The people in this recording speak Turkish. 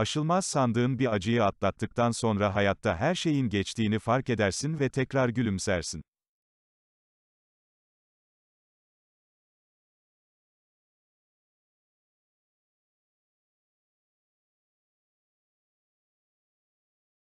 Aşılmaz sandığın bir acıyı atlattıktan sonra hayatta her şeyin geçtiğini fark edersin ve tekrar gülümsersin.